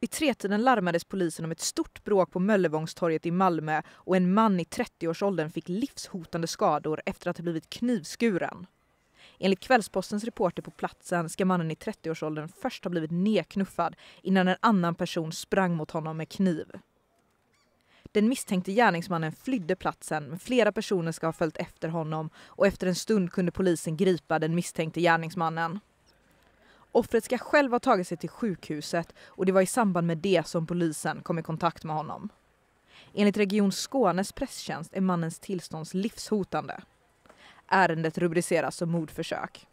Vid tretiden larmades polisen om ett stort bråk på Möllevångstorget i Malmö och en man i 30-årsåldern fick livshotande skador efter att ha blivit knivskuren. Enligt Kvällspostens reporter på platsen ska mannen i 30-årsåldern först ha blivit nedknuffad innan en annan person sprang mot honom med kniv. Den misstänkte gärningsmannen flydde platsen men flera personer ska ha följt efter honom och efter en stund kunde polisen gripa den misstänkte gärningsmannen. Offret ska själv ha tagit sig till sjukhuset och det var i samband med det som polisen kom i kontakt med honom. Enligt Region Skånes presstjänst är mannens tillstånd livshotande. Ärendet rubriceras som mordförsök.